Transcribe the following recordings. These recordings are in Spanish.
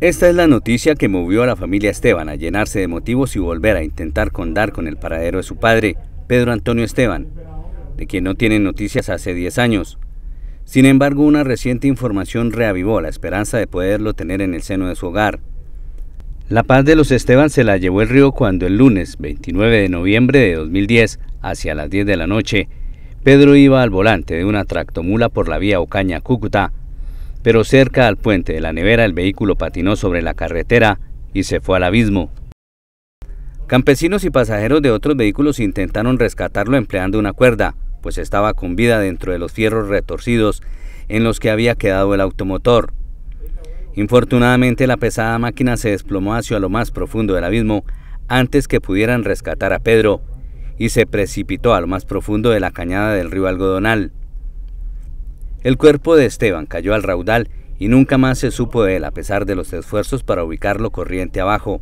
Esta es la noticia que movió a la familia Esteban a llenarse de motivos y volver a intentar condar con el paradero de su padre, Pedro Antonio Esteban, de quien no tienen noticias hace 10 años. Sin embargo, una reciente información reavivó la esperanza de poderlo tener en el seno de su hogar. La paz de los Esteban se la llevó el río cuando el lunes 29 de noviembre de 2010, hacia las 10 de la noche, Pedro iba al volante de una tractomula por la vía Ocaña-Cúcuta, pero cerca al puente de la nevera el vehículo patinó sobre la carretera y se fue al abismo. Campesinos y pasajeros de otros vehículos intentaron rescatarlo empleando una cuerda, pues estaba con vida dentro de los fierros retorcidos en los que había quedado el automotor. Infortunadamente la pesada máquina se desplomó hacia lo más profundo del abismo antes que pudieran rescatar a Pedro y se precipitó a lo más profundo de la cañada del río Algodonal. El cuerpo de Esteban cayó al raudal y nunca más se supo de él a pesar de los esfuerzos para ubicarlo corriente abajo.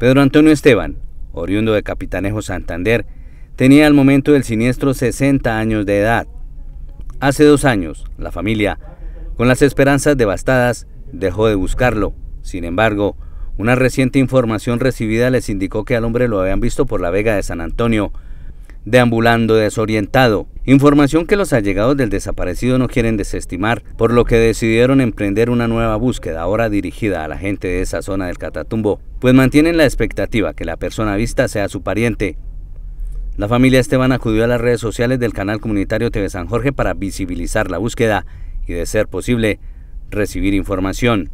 Pedro Antonio Esteban, oriundo de Capitanejo Santander, tenía al momento del siniestro 60 años de edad. Hace dos años, la familia, con las esperanzas devastadas, dejó de buscarlo. Sin embargo, una reciente información recibida les indicó que al hombre lo habían visto por la Vega de San Antonio, deambulando desorientado, información que los allegados del desaparecido no quieren desestimar, por lo que decidieron emprender una nueva búsqueda ahora dirigida a la gente de esa zona del Catatumbo, pues mantienen la expectativa que la persona vista sea su pariente. La familia Esteban acudió a las redes sociales del canal comunitario TV San Jorge para visibilizar la búsqueda y, de ser posible, recibir información.